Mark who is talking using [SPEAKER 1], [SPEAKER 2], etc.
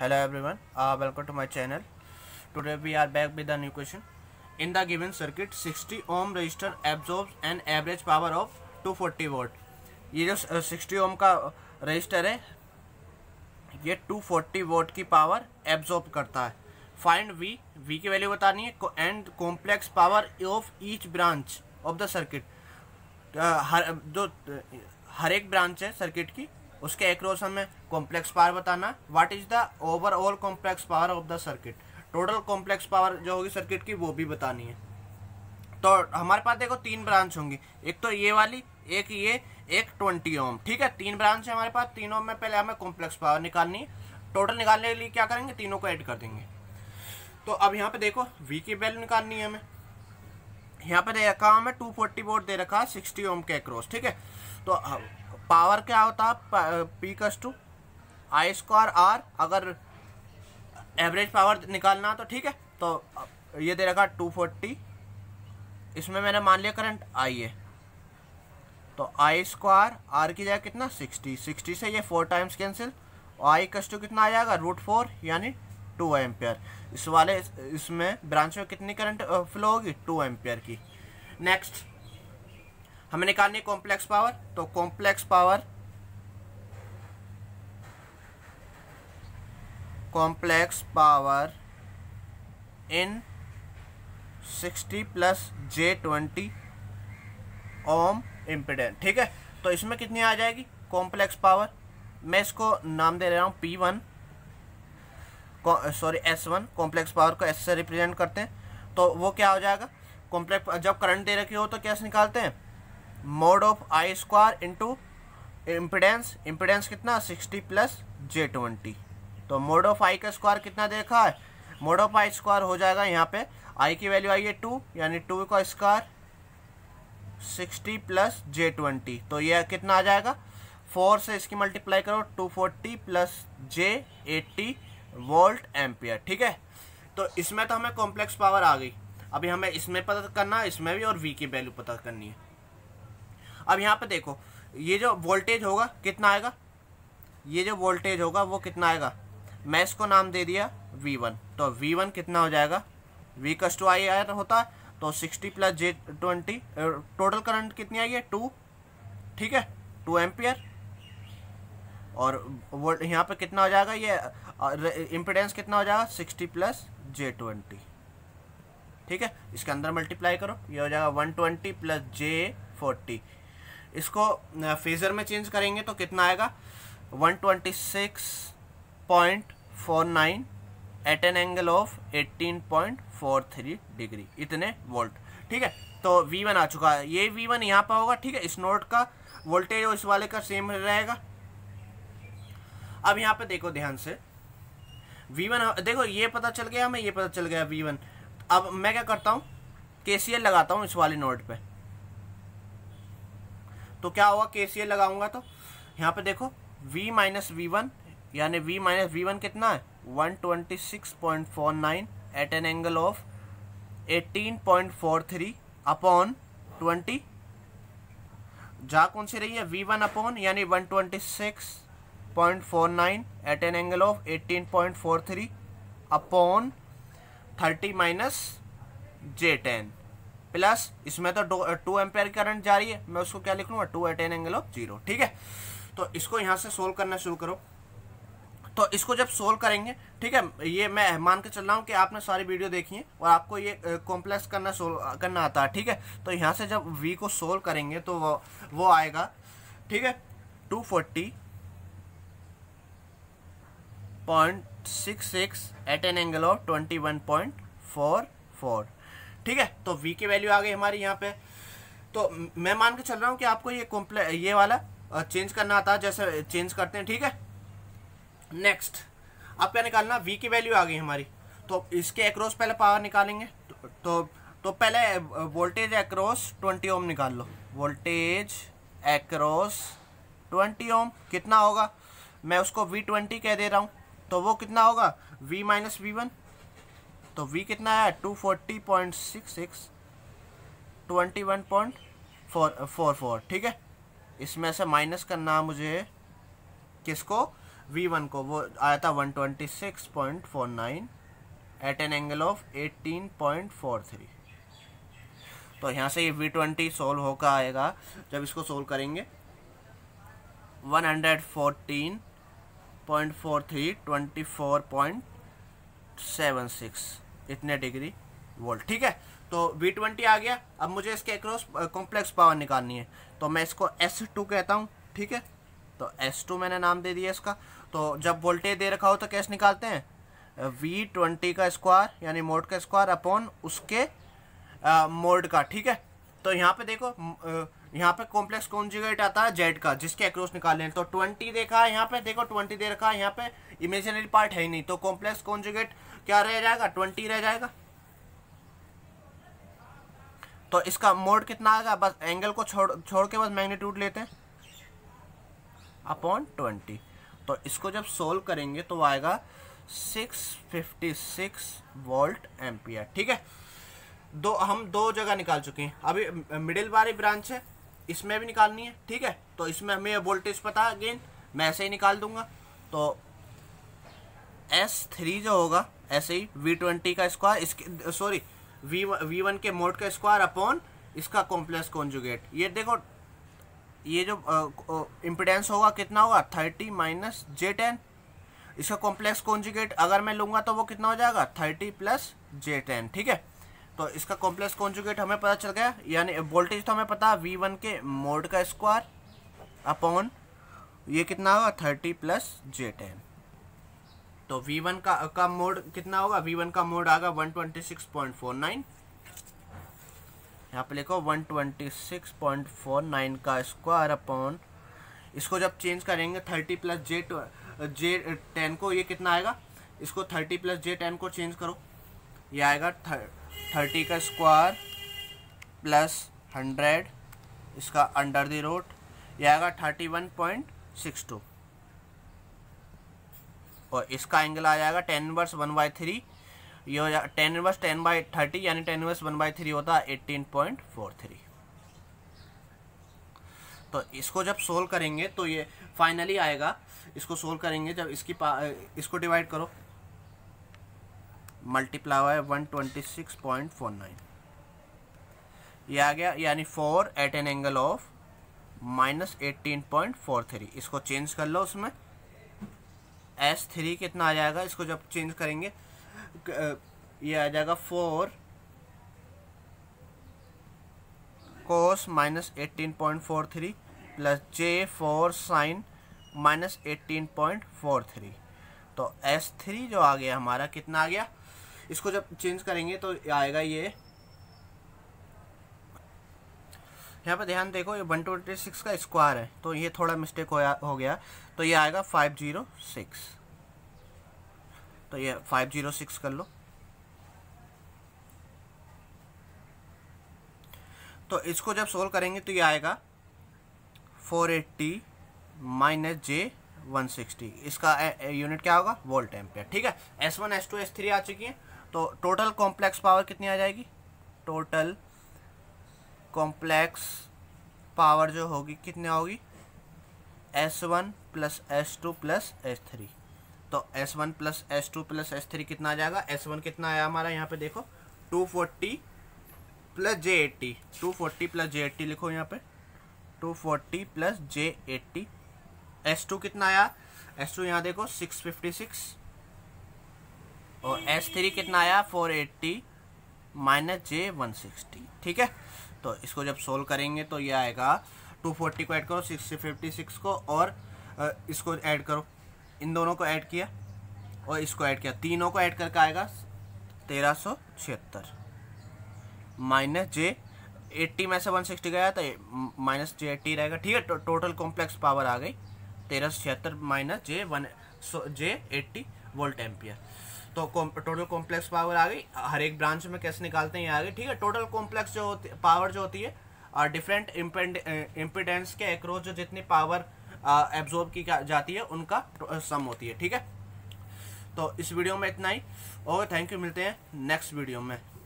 [SPEAKER 1] hello everyone welcome to my channel today we are back with the new question in the given circuit 60 ohm resistor absorbs an average power of 240 forty watt ये जो sixty uh, ओम का register uh, है ये 240 forty watt की power absorb करता है find V V की value बतानी है and complex power of each branch of the circuit हर जो uh, हर एक ब्रांच है सर्किट की उसके एक हमें कॉम्प्लेक्स पावर बताना what is the overall complex power of the circuit total complex power जो होगी सर्किट की वो भी बतानी है तो हमारे पास देखो तीन ब्रांच होंगी एक तो ये वाली एक ये एक ट्वेंटी ओम ठीक है तीन ब्रांच है हमारे पास तीनों में पहले हमें कॉम्प्लेक्स पावर निकालनी है टोटल निकालने के लिए क्या करेंगे तीनों को ऐड कर देंगे तो अब यहाँ पे देखो वी की वैल्यू निकालनी है हमें यहाँ पे दे रखा हमें टू फोर्टी वोट दे रखा है सिक्सटी ओम के अक्रॉस ठीक है तो पावर क्या होता है P equals to I square R अगर एवरेज पावर निकालना तो ठीक है तो ये दे रखा टू फोर्टी इसमें मैंने मान लिया करंट आई है तो आई स्क्वायर आर की जगह कितना सिक्सटी सिक्सटी से ये फोर टाइम्स कैंसिल और आई कस्टू कितना आ जाएगा रूट फोर यानी टू एम्पियर इस वाले इसमें ब्रांच में कितनी करंट फ्लो होगी टू एम्पियर की नेक्स्ट हमें निकालनी कॉम्प्लेक्स पावर तो complex power complex power in 60 plus j twenty ohm impedance ठीक है तो इसमें कितनी आ जाएगी कॉम्प्लेक्स पावर मैं इसको नाम दे रहा हूँ P one sorry S one complex power को एस से रिप्रेजेंट करते हैं तो वो क्या हो जाएगा कॉम्प्लेक्स जब करंट दे रखी हो तो कैसे निकालते हैं mod of I square into impedance impedance कितना सिक्सटी प्लस जे ट्वेंटी तो मोड ऑफ आई का स्क्वायर कितना देखा है मोड ऑफ आई स्क्वायर हो जाएगा यहाँ पे आई की वैल्यू आई है टू यानी टू का square sixty plus j twenty तो यह कितना आ जाएगा फोर से इसकी मल्टीप्लाई करो two forty plus j eighty volt ampere ठीक है तो इसमें तो हमें कॉम्प्लेक्स पावर आ गई अभी हमें इसमें पता करना इसमें भी और वी की वैल्यू पता करनी है अब यहाँ पे देखो ये जो वोल्टेज होगा कितना आएगा ये जो वोल्टेज होगा वो कितना आएगा मैं इसको नाम दे दिया वी वन तो वी वन कितना हो जाएगा V equals to I R होता है तो sixty plus j twenty total current कितनी आई है टू ठीक है टू एम्पियर और वो यहाँ पे कितना हो जाएगा ये इम्पिडेंस कितना हो जाएगा सिक्सटी प्लस जे ट्वेंटी ठीक है इसके अंदर मल्टीप्लाई करो ये हो जाएगा one twenty plus j forty इसको फेजर में चेंज करेंगे तो कितना आएगा one twenty six point four nine at an angle of eighteen point four three degree इतने वोल्ट ठीक है तो वी वन आ चुका है ये वी वन यहाँ पर होगा ठीक है इस नोट का वोल्टेज और इस वाले का सेम रहेगा अब यहाँ पे देखो ध्यान से वी वन देखो ये पता चल गया हमें ये पता चल गया वी वन अब मैं क्या करता हूँ के लगाता हूँ इस वाले नोट पे तो क्या होगा के लगाऊंगा तो यहाँ पे देखो v माइनस वी वन यानी v माइनस वी वन कितना है 126.49 at an angle of 18.43 upon 20 जा कौन सी रही है वी वन अपॉन यानी 126.49 at an angle of 18.43 upon 30 minus j ten plus इसमें तो टू एम्पेयर करंट जा रही है मैं उसको क्या लिख लूंगा two at an angle of zero ठीक है तो इसको यहां से सोल्व करना शुरू करो तो इसको जब सोल्व करेंगे ठीक है ये मैं मान के चल रहा हूँ कि आपने सारी वीडियो देखी है और आपको ये कॉम्प्लेक्स करना सोल्व करना आता है ठीक है तो यहाँ से जब वी को सोल्व करेंगे तो वो वो आएगा ठीक है two forty point six six at an angle of twenty one point four four ठीक है तो वी की वैल्यू आ गई हमारी यहाँ पे तो मैं मान के चल रहा हूँ कि आपको ये कॉम्प्ले ये वाला चेंज करना आता है जैसे चेंज करते हैं ठीक है नेक्स्ट अब क्या निकालना वी की वैल्यू आ गई हमारी तो इसके एक्रॉस पहले पावर निकालेंगे तो तो, पहले वोल्टेज एक ट्वेंटी ओम निकाल लो वोल्टेज एक ट्वेंटी ओम कितना होगा मैं उसको वी ट्वेंटी कह दे रहा हूँ तो वो कितना होगा वी माइनस वी वन तो वी कितना है two forty point six six twenty one point four four four ठीक है इसमें से माइनस करना मुझे किसको वी वन को वो आया था one twenty six point four nine at an angle of eighteen point four three तो यहाँ से ये वी ट्वेंटी सोल्व होकर आएगा जब इसको सोल्व करेंगे one hundred fourteen point four three twenty four point seven six इतने डिग्री वोल्ट ठीक है तो वी ट्वेंटी आ गया अब मुझे इसके अक्रॉस कॉम्प्लेक्स पावर निकालनी है तो मैं इसको एस टू कहता हूँ ठीक है तो एस टू मैंने नाम दे दिया इसका तो जब वोल्टेज दे रखा हो तो कैसे निकालते हैं वी ट्वेंटी का स्क्वायर यानी मोड का स्क्वायर अपॉन उसके मोड का ठीक है तो यहाँ पे देखो यहाँ पे कॉम्प्लेक्स कॉन्जुगेट आता है जेड का जिसके एक्रोस निकाल लें तो ट्वेंटी देखा है यहाँ पे देखो ट्वेंटी दे रखा है यहाँ पे इमेजिनरी पार्ट है ही नहीं तो कॉम्प्लेक्स कॉन्जुगेट क्या रह जाएगा ट्वेंटी रह जाएगा तो इसका मोड कितना आएगा बस एंगल को छोड़ छोड़ के बस मैग्नीट्यूड लेते हैं अपॉन ट्वेंटी तो इसको जब सोल्व करेंगे तो आएगा 656 वोल्ट एम्पियर ठीक है दो हम दो जगह निकाल चुके हैं अभी मिडिल वाली ब्रांच है इसमें भी निकालनी है ठीक है तो इसमें हमें वोल्टेज पता है अगेन मैं ऐसे ही निकाल दूंगा तो एस थ्री जो होगा ऐसे ही वी ट्वेंटी का square sorry V V one के मोड का स्क्वायर अपॉन इसका कॉम्प्लेक्स कॉन्जुगेट ये देखो ये जो इम्पिडेंस होगा कितना होगा थर्टी माइनस जे टेन इसका कॉम्प्लेक्स कॉन्जुगेट अगर मैं लूंगा तो वो कितना हो जाएगा थर्टी प्लस जे टेन ठीक है तो इसका कॉम्प्लेक्स कॉन्जुगेट हमें पता चल गया यानी वोल्टेज तो हमें पता वी वन के मोड का स्क्वायर अपॉन ये कितना होगा थर्टी प्लस जे टेन तो वी का का मोड कितना होगा वी वन का मोड आगा one twenty six point four nine यहाँ पे लिखो 126.49 का स्क्वायर अपॉन इसको जब चेंज करेंगे 30 प्लस जे जे टेन को ये कितना आएगा इसको 30 प्लस जे टेन को चेंज करो ये आएगा थर्टी का स्क्वायर प्लस हंड्रेड इसका अंडर द रोट ये आएगा thirty one point six two और इसका एंगल आ जाएगा tan verse one by three ये हो जाए tan inverse ten by thirty यानी tan inverse one by three होता है एट्टीन पॉइंट फोर थ्री तो इसको जब सोल्व करेंगे तो ये फाइनली आएगा इसको सोल्व करेंगे जब इसकी इसको डिवाइड करो मल्टीप्लाई हुआ है one twenty six point four nine ये आ गया यानी four eight an angle of minus eighteen point four three इसको चेंज कर लो उसमें एस थ्री कितना आ जाएगा इसको जब चेंज करेंगे ये आ जाएगा four cos minus eighteen point four three plus j four sine minus eighteen point four three तो एस थ्री जो आ गया हमारा कितना आ गया इसको जब चेंज करेंगे तो आएगा ये यहाँ पर ध्यान देखो ये वन ट्वेंटी सिक्स का स्क्वायर है तो ये थोड़ा मिस्टेक हो गया तो ये आएगा फाइव जीरो सिक्स तो ये फाइव जीरो सिक्स कर लो तो इसको जब सोल्व करेंगे तो ये आएगा four eighty minus j one sixty इसका यूनिट क्या होगा वोल्ट एम्पियर ठीक है S one S two S three आ चुकी है तो टोटल कॉम्प्लेक्स पावर कितनी आ जाएगी टोटल कॉम्प्लेक्स पावर जो होगी कितनी होगी S one plus S two plus S three तो S one plus S two plus S three कितना आ जाएगा एस वन कितना आया हमारा यहाँ पे देखो two forty plus j eighty two forty plus j eighty लिखो यहाँ पे two forty plus j eighty S two कितना आया एस टू यहाँ देखो सिक्स फिफ्टी सिक्स और एस थ्री कितना आया four eighty minus j one sixty ठीक है तो इसको जब सोल्व करेंगे तो ये आएगा टू फोर्टी को ऐड करो सिक्स फिफ्टी सिक्स को और इसको ऐड करो इन दोनों को ऐड किया और इसको ऐड किया तीनों को ऐड करके आएगा तेरह सौ छिहत्तर माइनस जे एट्टी में से वन सिक्सटी गया तो माइनस जे एट्टी रहेगा ठीक है टो, तो टोटल कॉम्प्लेक्स पावर आ गई तेरह सौ छिहत्तर माइनस जे वन सो जे एट्टी वोल्ट एम्पियर तो टोटल कॉम्प्लेक्स पावर आ गई हर एक ब्रांच में कैसे निकालते हैं ये आ गई ठीक है टोटल कॉम्प्लेक्स जो होती पावर जो होती है डिफरेंट इम्पिडेंस के एक्रॉस जो जितनी पावर एब्जॉर्ब की जाती है उनका सम होती है ठीक है तो इस वीडियो में इतना ही और थैंक यू मिलते हैं नेक्स्ट वीडियो में